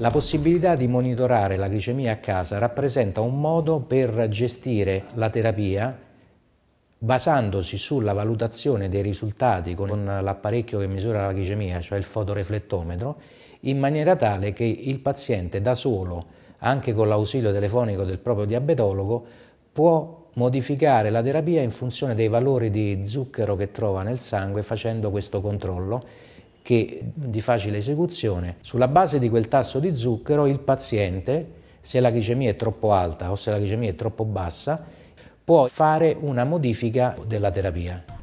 La possibilità di monitorare la glicemia a casa rappresenta un modo per gestire la terapia basandosi sulla valutazione dei risultati con l'apparecchio che misura la glicemia, cioè il fotoreflettometro, in maniera tale che il paziente da solo, anche con l'ausilio telefonico del proprio diabetologo, può modificare la terapia in funzione dei valori di zucchero che trova nel sangue facendo questo controllo che di facile esecuzione. Sulla base di quel tasso di zucchero il paziente, se la glicemia è troppo alta o se la glicemia è troppo bassa, può fare una modifica della terapia.